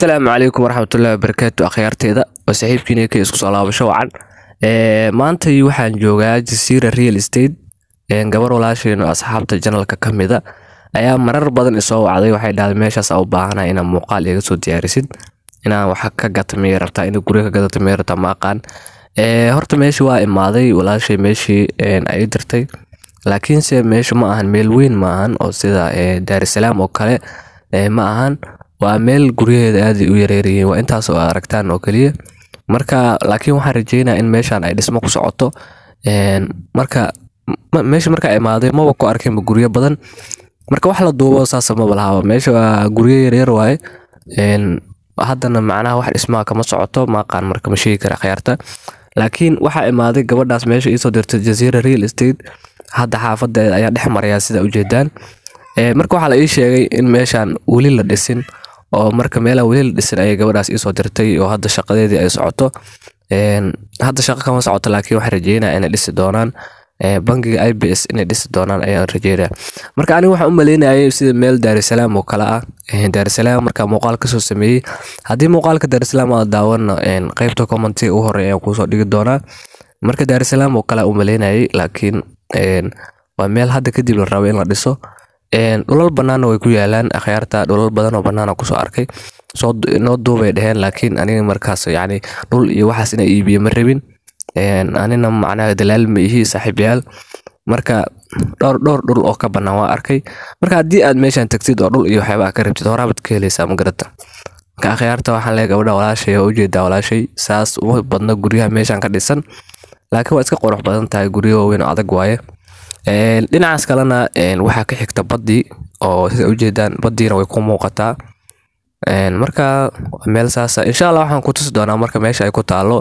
asalaamu calaykum waraxmatullahi wabarakaatu akhyaarteeda oo saaxiibkiina isku soo laabasho wacan maanta waxaan joogaa jasiira real estate gabar walaasheen asxaabta janalka ka mida ayaa marar badan isoo wacday waxay dhahday meeshaas u baahana inaa muuqaal iga soo diyaarisid inaan wax ka gata rabtaa in guryo ka gadata rabtaa ma aqaan horta meeshii waa imaaday walaashay meeshii ay dirtay laakiinse meesha ma ahan meel weyn ma ahan oo sida daarisalaam oo kale ma ahan waa meel guryaheeda aad u yareeryihiin waa intaas oo aa aragtaan oo kaliya marka laakiin waxaan rajeynaya in meeshaan ay dhismo ku socoto marka meesha markaa imaaday maba ku arkinba guryo badan marka wax la duubo saasa maba lahaaba meesha waa guryo yaryar waaye haddana macnaha wax dhismaha kama socoto maaqaan marka ma sheegi kara khiyaarta laakiin waxaa imaaday gabadhaas meesha iisoo dirtay jasiira real estate hadda xaafadeeda ayaa dhex maraya sidaa ujeedaan marka waxaa la ii sheegay in meeshaan weli la dhisin oo marka meelaa weli la dhisan ayay gabadhaas iisoo dirtay oo hadda shaqadeedii ay socoto hadda shaqo kama socoto laakiin waxaan rajeynaa inay dhisi doonaan bangiga i b s inay dhisi doonaan ayaan rajeynaya marka aniga waxaan u maleynayay sida meel daarisalaam oo kale ah daarisalaam markaa muuqaal kasoo sameeyey haddii muuqaalka daarisalaam aad daawanno qeybta commentiga u horey ayaan kuusoo dhigi doonaa marka daarisalaam oo kale u maleynayay laakiin waa meel hadda kadib la rabo in la dhiso dhulal banaanna way ku yaalaan akhyaarta dhulal badanoo banaana kusoo arkay noo duubay dheheen laakiin aniga markaas yani dhul iyo waxaas ina iibiya ma rabin anina macnaha dalaal ma ihi saaxiibyaal marka dhowr dhowr dhul oo ka bannaan waa arkay marka haddii aad meeshaan tagtid oo dhul iyo waxyaabaha ka rabtid horaabaad ka helaysaa magarata marka akhyaarta waxaan lee gabadha walaashay oo ujeedaa walaashay saas uma badna guryaha meeshaan ka dhisan laakiin waa iska qurux badan tahay guryo waaweyn adag waaye dhinacaas kalena waxaa ka xigta baddi oo sida ujeedaan badiina way ku muuqataa marka meel saasa ah, insha alla waxaan ku tusi doonaa marka meesha ay ku taalo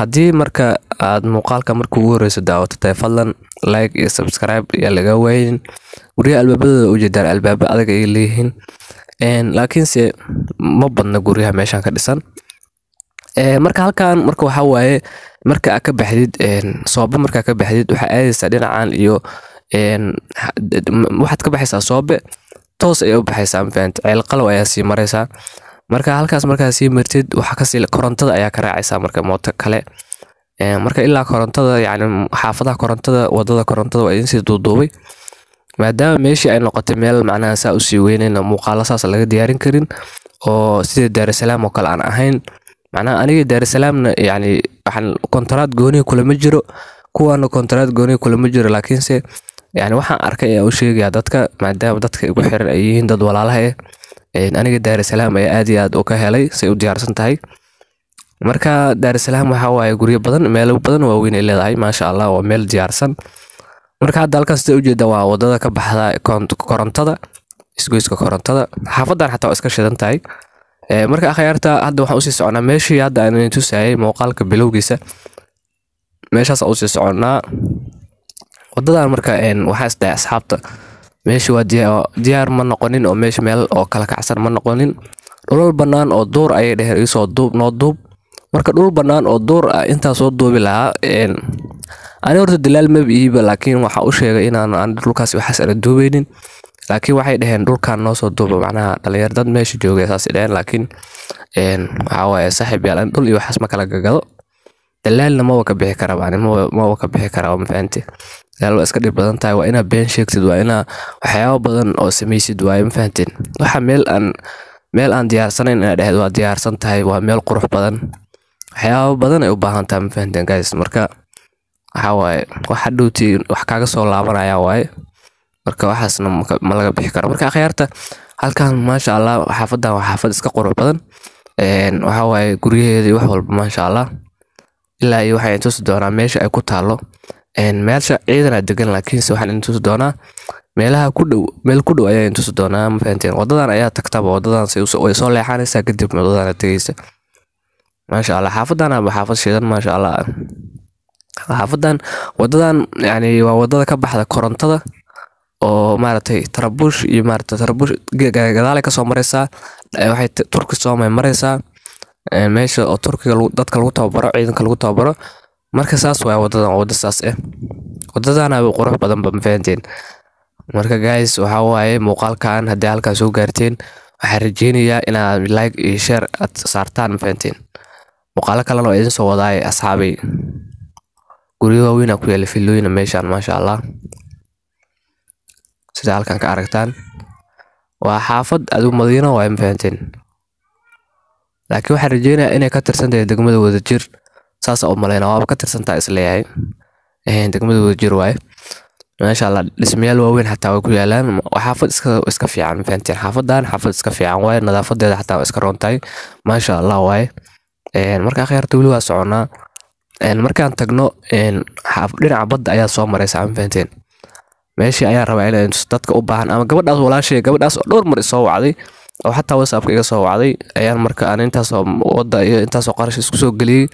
haddii marka aad muuqaalka marka ugu horeyso daawato tahay fadlan like iyo subscribe ayaa laga waayin guryaha albaabadooda ujeedaan albaaba adag ay leeyihiin laakiinse ma badna guryaha meeshan ka dhisan Eh, marka halkan marka waxaa waaye marka aad ka baxdid soobe markaa ka baxdid waxaa aadaysaa dhinacan iyo waxaad ka baxaysaa soobe toos ayaa u baxaysaa mafahant ceelqalow ayaa sii maraysaa marka halkaas markaa sii martid waxaa kasii korontada ayaa ka raacaysaa marka mooto kale eh, marka ilaa korontada yacni xaafadaha korontada wadada korontada waa idinsii duuduubay maadaama meeshii ay noqotay meel macnaha saa usii weynayna muuqaalo saas laga diyaarin karin oo sida daarasalaam oo kale aan ahayn macnaha aniga daarsalaamna yani waxaan kontaraad goonihi kulama jiro kuwaana kontaraad goonihi kulama jiro laakiinse yani waxaan arkay ayaa u sheegayaa dadka maadaama dadka igu xiran ay yihiin dad walaalaha eh aniga daarsalaam ayaa aad iyo aad u helay say u diyaarsan tahay marka daarsalaam waxaa waaye guryo badan meelo badan waaweyn ay leedahay maasha allah waa meel diyaarsan marka hadda halkan sida ujeeda waa wadada ka baxda korontada isgoyska korontada xaafadan xataa waa iska shidan tahay Eh, marka akhyaarta hadda waxaan usii soconaa meeshii hadda aan tusayay muuqaalka bilowgiisa meeshaas usii soconaa wadadan marka waxaa isdhahay asxaabta meesha waa diyaar ma noqonin oo meesha meel oo kala kacsan ma noqonin dhulal bannaan oo duur ayay dheher iisoo duub noo duub marka dhul bannaan oo duur ah intaasoo duubi lahaa ani horta dalaal maba laakiin waxaa u sheegay inaan aan dhulkaas waxaas ana duubeynin laakiin waxay dheheen dhulkan noosoo duuba mm. macnaha dhalinyar dad meesha jooga saasay dhaheen laakiin waxawaaye saaxiib yaalan dhul iyo waxaas ma kala gagado dalaalna maba ka bixi kara bacni maba ka bixi kara ma fahanti dalaal iska dhib badan tahay waa inaa been sheegtid waa inaa waxyaabo badan oo samaysid waaye ma waxa meel aan meel aan diyaarsanayn inaa dhahayd waa diyaarsan tahay waa meel qurux badan waxyaabo badan ay u baahan tahay ma guys marka waxawaaye waxa dhowtii wax kaaga soo laabanaya waaye marka waxaasna ma laga bixi karo marka akhyaarta halkan maasha allah xaafadan waa xaafad iska qurux badan waxawaaye guryaheeda iyo wax walba maasha allah ilaa iyo waxaan tusi doonaa meesha ay ku taalo meesha ciidanaa degan laakiinse waxaan idin doonaa meelaha ku dhow meel ku dhow ayaa idin doonaa ma fahanteen wadadan ayaa tagtaba wadadaans way soo leexanaysaa kadib wadadana tegeysa maasha allah xaafadana waa xaafad shidan maasha allah xaafadan wadadan yani waa wadada ka baxda korontada oo maaratay tarabuush iyo maratarbuushgadaale kasoo mareysaa waxay turki soomay mareysaa meesha oo turkiga dadka lagu tababaro ciidanka lagu tababaro marka saas waay wadadan wada saas ah wadadana qurux badanba ma marka guys waxaa waaye muuqaalkan haddii halkaa soo gaarteen waxaa rajeynayaa inaad like iyo share aad saartaan ma fahanteen muuqaalo kalena waa idiin soo wadaaye asxaabay guryo waaweyn aa ku yaala filooyina meeshaan maasha allah sida halkan ka aragtaan waa xaafad adigu madiino waa ma fahanteen laakiin waxaan rajeynayaa inay ka tirsan tahay degmada wadajir saas u malaynaa waaba ka tirsantaa isleeyahay degmada wadajir waaye maasha alla dhismayaal waaweyn xataa way ku yaalaan waa xaafad iska fiican ma xaafadan xaafad iska fiican waaye nadaafadeeda xataa iska roontahay maasha allah waaye marka akhiyaarta weli waa soconaa markaan tagno dhinaca badda ayaa soo maraysaa ma meeshii ayaa rabaa in dadka u baahan ama gabadhaas walaashay gabadhaas oo dhowr mar isoo wacday oo xataa whatsappka iga soo wacday ayaan marka aan intaasoo wada iyo intaasoo qarash isku soo geliyey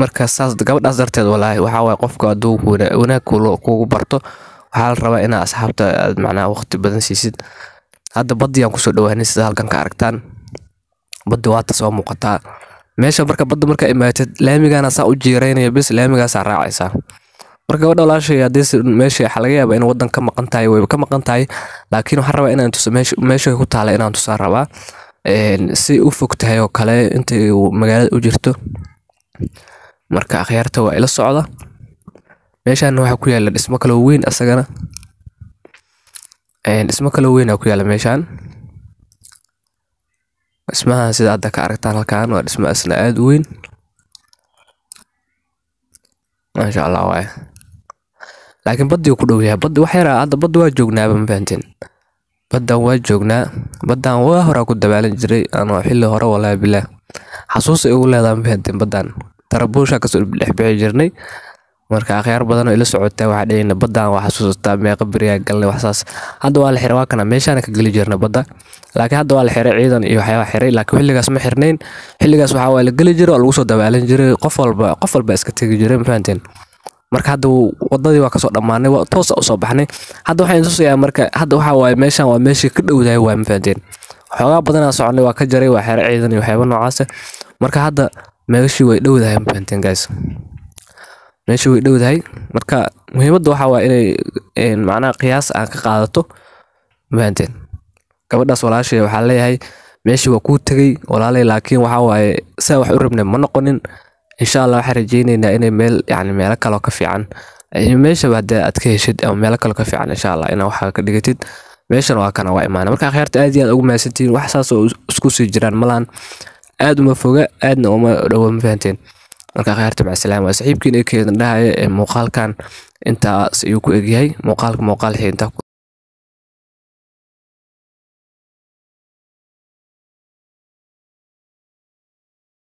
marka saas gabadhaas darteed walaahi waxaa waaye qofka hadduu wanaag kuugu barto waxaa la rabaa inaa asxaabta aad macnaha waqti badan siisid hadda baddiyaan kusoo dhawaanay sida halkan ka aragtaan baddi waata soo muuqataa meesha marka badda markaa imaatid laamigana saa u jiiraynaya bis laamigaasaa raacaysaa marka gabadha walaashay haddii meesha waxaa laga yaabaa in waddan ka maqan tahay wayba ka maqan tahay laakiin waxaan rabaa inaan tuso ku taala inaan tusaa rabaa si u fog tahay oo kale intay magaalada u jirto marka akhyaarta waa ila socda meeshaan waxaa ku yaala dhismo kaloo weyn asagana dhismo kaloo weynaa ku yaala meeshaan dhismahan sida hadda ka aragtaan halkan waa dhismo asna aada u weyn maasha allah waaye laakiin baddiu ku dhow yahay wax yara ah, hadda badda waa joognaa ma baddan waa jognaa baddaan waa horaa ku dabaalan jiray anoo xilli hore walaahi bilaah xasuus ay ugu leedaha ma baddan tarabuushaa kasoo dhexbixi jirnay marka akhyaar badanoo ila socotaa waxaa dhehayna baddaan waa xasuustaa meeqa beriyaa galnay waxsaas hadda waa la xiray waa kana meeshaana ka geli jirna badda laakiin hadda waa la xiray ciidan iyo waxyaabaa xiray laakiin xilligaas ma xirnayn xilligaas waxaa waa la geli jiray oo lagu soo dabaalan jiray qof walba qof walba iska tegi jiray ma marka hadda wadadii waa kasoo dhammaanay toos usoo baxnay hadda waxaan tusayaa marka hadda waxaa waaye meeshan waa meeshii ka dhowdahay waa mafahanteen waxoogaa badanaa soconay waa ka jaray waa xeero ciidan iyo waxyaaba noocaasa marka hadda meeshii way dhowdahay mafahanteen guys meeshii way dhowdahay marka muhiimadda waxaa waaye inay macnaha qiyaas aan ka qaadato mafahanteen gabadhaas walaashay waxaa leeyahay meeshii waa kuu tegey walaalay laakiin waxaa waaye saa wax u rabnay ma noqonin insha allah waxaan rajeyneynaa inay meel yani meelo kaloo ka fiican meeshaba hadee aad ka heshid ama meelo kale ka fiican insha allah inaa waxaa ka dhigatid meeshan waa kana waa imaana marka akhyaarta aad iyo aad ugu mahadsantihiin wax saas oo isku sii jiraan malaan aad uma foga aadna uma dhowo ma fahanteen marka akhyaarta macasalama waa saxiibkiin dhahaya ee muuqaalkan intaas ayuu ku egyahay muuqaalka muuqaal xiinta